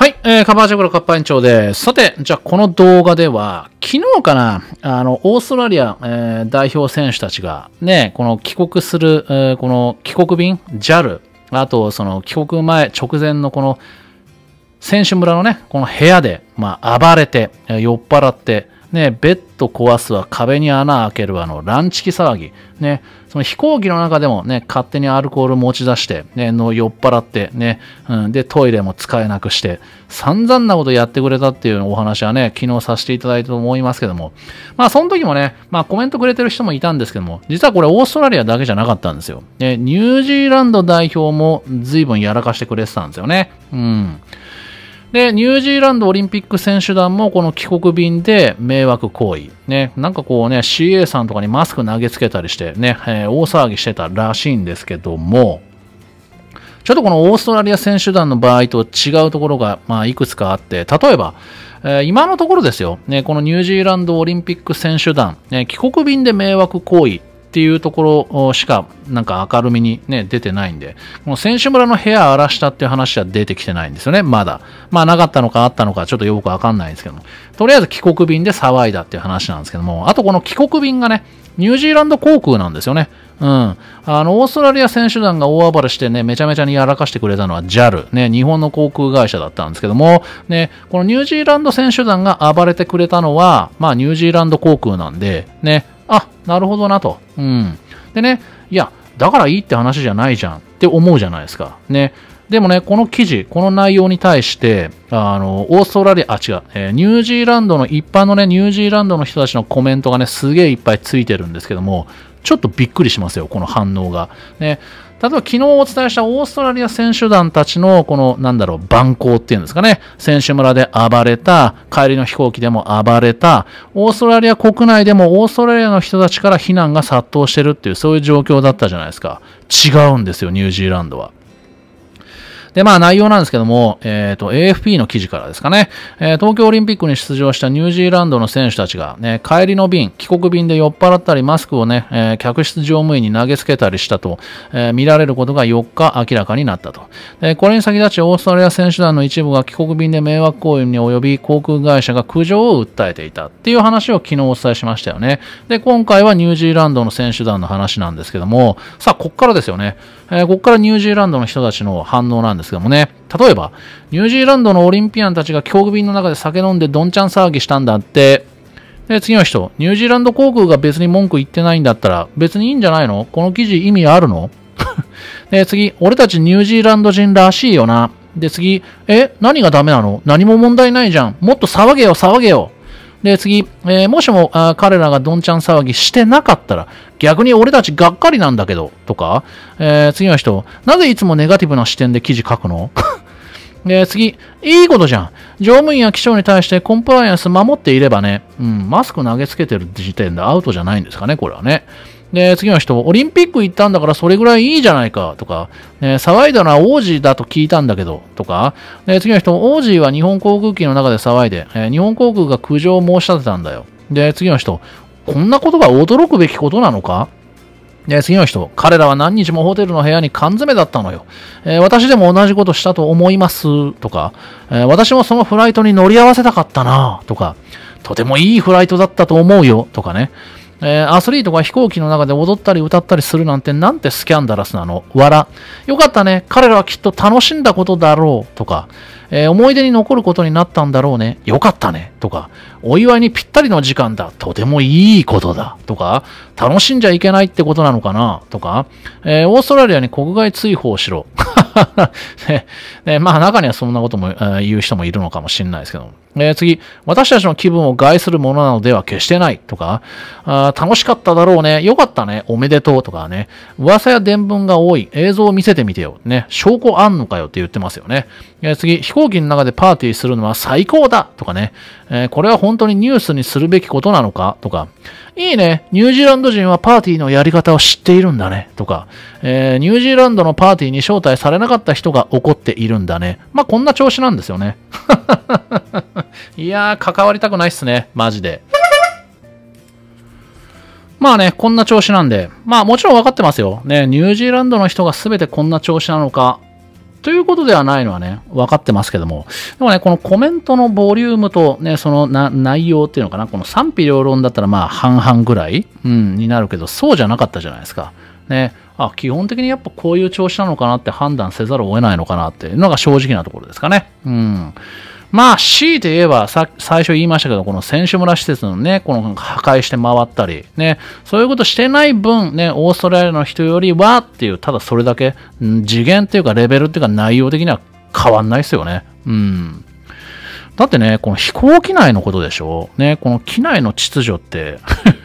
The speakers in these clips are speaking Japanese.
はい、えー、カバージャブロカッパ園長です。さて、じゃあこの動画では、昨日かな、あの、オーストラリア、えー、代表選手たちが、ね、この帰国する、えー、この帰国便、JAL、あとその帰国前直前のこの、選手村のね、この部屋で、まあ、暴れて、酔っ払って、ね、ベッド壊すわ、壁に穴開けるわの、ランチキ騒ぎ。ね、その飛行機の中でもね、勝手にアルコール持ち出して、ね、の酔っ払ってね、うん、で、トイレも使えなくして、散々なことやってくれたっていうお話はね、昨日させていただいたと思いますけども、まあ、その時もね、まあ、コメントくれてる人もいたんですけども、実はこれオーストラリアだけじゃなかったんですよ。ね、ニュージーランド代表も随分やらかしてくれてたんですよね。うん。で、ニュージーランドオリンピック選手団もこの帰国便で迷惑行為。ね、なんかこうね、CA さんとかにマスク投げつけたりしてね、えー、大騒ぎしてたらしいんですけども、ちょっとこのオーストラリア選手団の場合と違うところが、まあ、いくつかあって、例えば、えー、今のところですよ、ね、このニュージーランドオリンピック選手団、ね、帰国便で迷惑行為っていうところしかなんか明るみにね、出てないんで、この選手村の部屋荒らしたっていう話は出てきてないんですよね、まだ。まあなかったのかあったのかちょっとよくわかんないんですけども、とりあえず帰国便で騒いだっていう話なんですけども、あとこの帰国便がね、ニュージーランド航空なんですよね。うん。あの、オーストラリア選手団が大暴れしてね、めちゃめちゃにやらかしてくれたのは JAL、ね、日本の航空会社だったんですけども、ね、このニュージーランド選手団が暴れてくれたのは、まあニュージーランド航空なんで、ね、あ、なるほどなと。うん。でね、いや、だからいいって話じゃないじゃんって思うじゃないですか。ね。でもね、この記事、この内容に対して、あの、オーストラリア、あ、違う、えー、ニュージーランドの、一般のね、ニュージーランドの人たちのコメントがね、すげえいっぱいついてるんですけども、ちょっとびっくりしますよ、この反応が。ね。例えば昨日お伝えしたオーストラリア選手団たちのこのなんだろう蛮行っていうんですかね選手村で暴れた帰りの飛行機でも暴れたオーストラリア国内でもオーストラリアの人たちから非難が殺到してるっていうそういう状況だったじゃないですか違うんですよニュージーランドはで、まあ内容なんですけども、えっ、ー、と、AFP の記事からですかね、えー、東京オリンピックに出場したニュージーランドの選手たちが、ね、帰りの便、帰国便で酔っ払ったり、マスクをね、えー、客室乗務員に投げつけたりしたと、えー、見られることが4日明らかになったと。で、これに先立ち、オーストラリア選手団の一部が帰国便で迷惑行為に及び、航空会社が苦情を訴えていたっていう話を昨日お伝えしましたよね。で、今回はニュージーランドの選手団の話なんですけども、さあ、こっからですよね。えー、こっからニュージーランドの人たちの反応なんですですけどもね、例えば、ニュージーランドのオリンピアンたちが帰国便の中で酒飲んでどんちゃん騒ぎしたんだって、で、次の人、ニュージーランド航空が別に文句言ってないんだったら、別にいいんじゃないのこの記事意味あるの で、次、俺たちニュージーランド人らしいよな。で、次、え、何がダメなの何も問題ないじゃん。もっと騒げよ、騒げよ。で、次、えー、もしもあ彼らがどんちゃん騒ぎしてなかったら、逆に俺たちがっかりなんだけど、とか、えー、次の人、なぜいつもネガティブな視点で記事書くので、次、いいことじゃん。乗務員や機長に対してコンプライアンス守っていればね、うん、マスク投げつけてる時点でアウトじゃないんですかね、これはね。で、次の人、オリンピック行ったんだからそれぐらいいいじゃないか、とか、ね、騒いだのは王子だと聞いたんだけど、とか、で、次の人、王子は日本航空機の中で騒いで、えー、日本航空が苦情を申し立てたんだよ。で、次の人、こんなことが驚くべきことなのかえ次の人、彼らは何日もホテルの部屋に缶詰だったのよ。えー、私でも同じことしたと思いますとか、えー、私もそのフライトに乗り合わせたかったなとか、とてもいいフライトだったと思うよとかね、えー、アスリートが飛行機の中で踊ったり歌ったりするなんてなんてスキャンダラスなの。笑。よかったね。彼らはきっと楽しんだことだろう。とか、えー、思い出に残ることになったんだろうね。よかったね。とか、お祝いにぴったりの時間だ。とてもいいことだ。とか、楽しんじゃいけないってことなのかな。とか、えー、オーストラリアに国外追放しろ。ねね、まあ中にはそんなことも、えー、言う人もいるのかもしれないですけども。えー、次、私たちの気分を害するものなのでは決してないとか、あ楽しかっただろうね、よかったね、おめでとうとかね、噂や伝聞が多い、映像を見せてみてよ、ね、証拠あんのかよって言ってますよね。えー、次、飛行機の中でパーティーするのは最高だとかね、えー、これは本当にニュースにするべきことなのかとか、いいね、ニュージーランド人はパーティーのやり方を知っているんだねとか、えー、ニュージーランドのパーティーに招待されなかった人が怒っているんだね。まあ、こんな調子なんですよね。いやー、関わりたくないっすね、マジで。まあね、こんな調子なんで。まあもちろん分かってますよ。ね、ニュージーランドの人が全てこんな調子なのか、ということではないのはね、分かってますけども、でもね、このコメントのボリュームとね、そのな内容っていうのかな、この賛否両論だったらまあ半々ぐらい、うん、になるけど、そうじゃなかったじゃないですか。ね、あ、基本的にやっぱこういう調子なのかなって判断せざるを得ないのかなっていうのが正直なところですかね。うん。まあ、強いて言えば、さ、最初言いましたけど、この選手村施設のね、この破壊して回ったり、ね、そういうことしてない分、ね、オーストラリアの人よりはっていう、ただそれだけ、次元っていうか、レベルっていうか、内容的には変わんないですよね。うん。だってね、この飛行機内のことでしょね、この機内の秩序って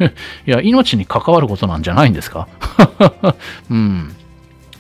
いや、命に関わることなんじゃないんですか うん。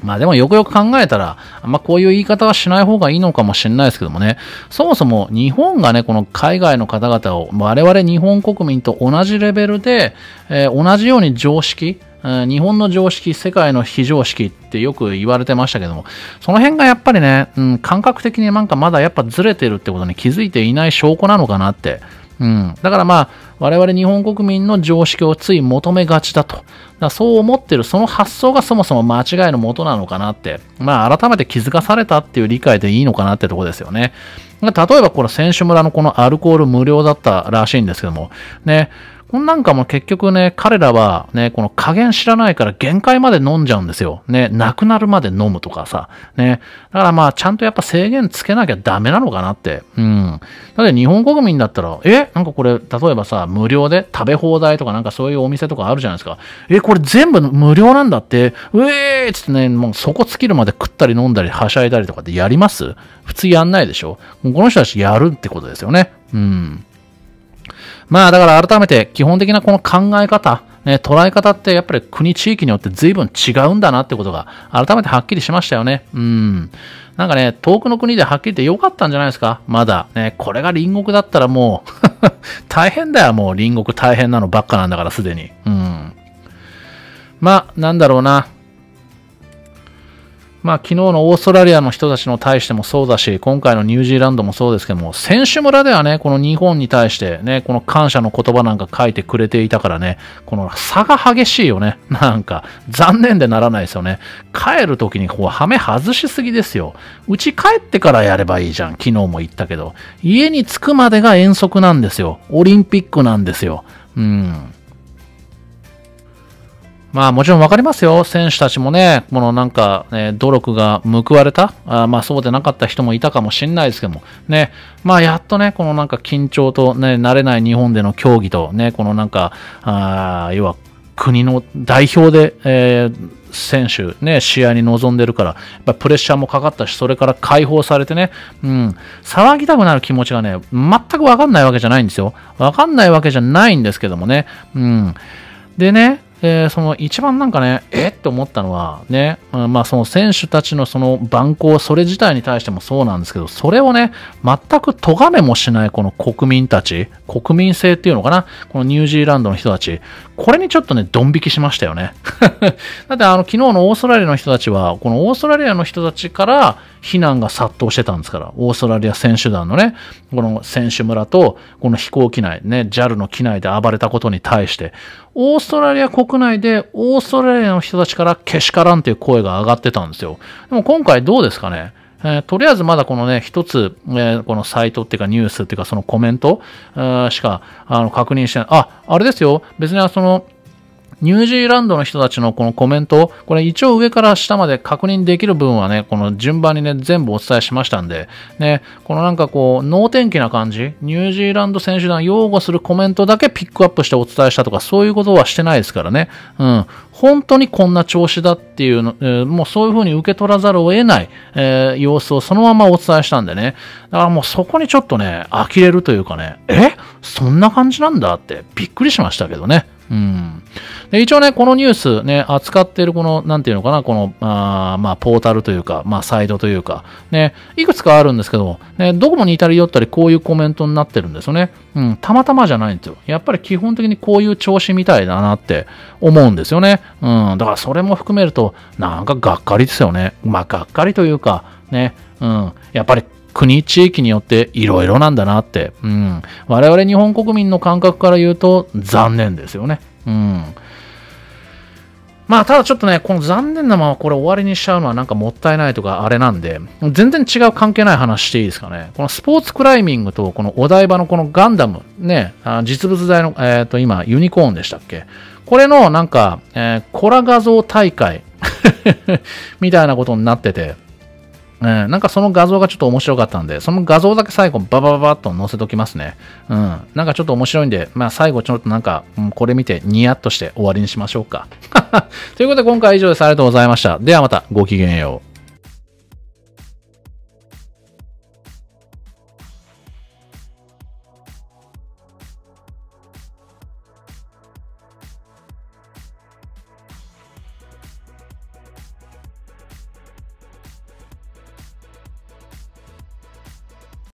まあでもよくよく考えたら、まあこういう言い方はしない方がいいのかもしれないですけどもね、そもそも日本がね、この海外の方々を、我々日本国民と同じレベルで、えー、同じように常識、日本の常識、世界の非常識ってよく言われてましたけども、その辺がやっぱりね、うん、感覚的になんかまだやっぱずれてるってことに気づいていない証拠なのかなってうん、だからまあ我々日本国民の常識をつい求めがちだとだそう思ってるその発想がそもそも間違いのもとなのかなってまあ改めて気づかされたっていう理解でいいのかなってとこですよね例えばこの選手村のこのアルコール無料だったらしいんですけどもねそんなんかも結局ね、彼らはね、この加減知らないから限界まで飲んじゃうんですよ。ね、なくなるまで飲むとかさ。ね。だからまあ、ちゃんとやっぱ制限つけなきゃダメなのかなって。うん。だって日本国民だったら、えなんかこれ、例えばさ、無料で食べ放題とかなんかそういうお店とかあるじゃないですか。え、これ全部無料なんだって、うえーっつってね、もうそこ尽きるまで食ったり飲んだりはしゃいだりとかってやります普通やんないでしょ。この人たちやるってことですよね。うん。まあだから改めて基本的なこの考え方、ね、捉え方ってやっぱり国地域によって随分違うんだなってことが改めてはっきりしましたよね。うん。なんかね、遠くの国ではっきり言って良かったんじゃないですかまだ。ね、これが隣国だったらもう 大変だよ、もう隣国大変なのばっかなんだからすでに。うん。まあ、なんだろうな。まあ、昨日のオーストラリアの人たちの対してもそうだし、今回のニュージーランドもそうですけども、選手村ではね、この日本に対してね、この感謝の言葉なんか書いてくれていたからね、この差が激しいよね。なんか、残念でならないですよね。帰る時にこう、ハメ外しすぎですよ。うち帰ってからやればいいじゃん。昨日も言ったけど。家に着くまでが遠足なんですよ。オリンピックなんですよ。うん。まあもちろん分かりますよ。選手たちもね、このなんか、ね、努力が報われた、あまあそうでなかった人もいたかもしれないですけども、ね、まあやっとね、このなんか緊張とね、慣れない日本での競技とね、このなんか、あ要は国の代表で、えー、選手、ね、試合に臨んでるから、やっぱプレッシャーもかかったし、それから解放されてね、うん、騒ぎたくなる気持ちがね、全くわかんないわけじゃないんですよ。わかんないわけじゃないんですけどもね、うん。でね、で、その一番なんかね、えって思ったのは、ね、まあその選手たちのその蛮行、それ自体に対してもそうなんですけど、それをね、全く咎めもしないこの国民たち、国民性っていうのかな、このニュージーランドの人たち、これにちょっとね、ドン引きしましたよね。だってあの、昨日のオーストラリアの人たちは、このオーストラリアの人たちから避難が殺到してたんですから、オーストラリア選手団のね、この選手村と、この飛行機内、ね、JAL の機内で暴れたことに対して、オーストラリア国内でオーストラリアの人たちからけしからんという声が上がってたんですよ。でも今回どうですかねえー、とりあえずまだこのね、一つ、えー、このサイトっていうかニュースっていうかそのコメント、えー、しかあの確認してない。あ、あれですよ。別にその、ニュージーランドの人たちのこのコメントこれ一応上から下まで確認できる分はね、この順番にね、全部お伝えしましたんで、ね、このなんかこう、能天気な感じ、ニュージーランド選手団擁護するコメントだけピックアップしてお伝えしたとか、そういうことはしてないですからね。うん。本当にこんな調子だっていうの、えー、もうそういうふうに受け取らざるを得ない、えー、様子をそのままお伝えしたんでね。だからもうそこにちょっとね、呆れるというかね、えそんな感じなんだってびっくりしましたけどね。うん。で一応ね、このニュースね、扱っているこの、なんていうのかな、この、あまあ、ポータルというか、まあ、サイドというか、ね、いくつかあるんですけども、ね、どこも似たり寄ったりこういうコメントになってるんですよね。うん、たまたまじゃないんですよ。やっぱり基本的にこういう調子みたいだなって思うんですよね。うん、だからそれも含めると、なんかがっかりですよね。まあ、がっかりというか、ね、うん、やっぱり国、地域によっていろいろなんだなって、うん、我々日本国民の感覚から言うと残念ですよね。うんまあ、ただちょっとね、この残念なままこれ終わりにしちゃうのはなんかもったいないとかあれなんで、全然違う関係ない話していいですかね。このスポーツクライミングとこのお台場のこのガンダム、ね、実物大の、えっ、ー、と、今、ユニコーンでしたっけこれのなんか、えー、コラ画像大会 みたいなことになってて、うん、なんかその画像がちょっと面白かったんで、その画像だけ最後ババババッと載せときますね。うん。なんかちょっと面白いんで、まあ最後ちょっとなんか、うん、これ見てニヤッとして終わりにしましょうか。ということで今回は以上です。ありがとうございました。ではまたごきげんよう。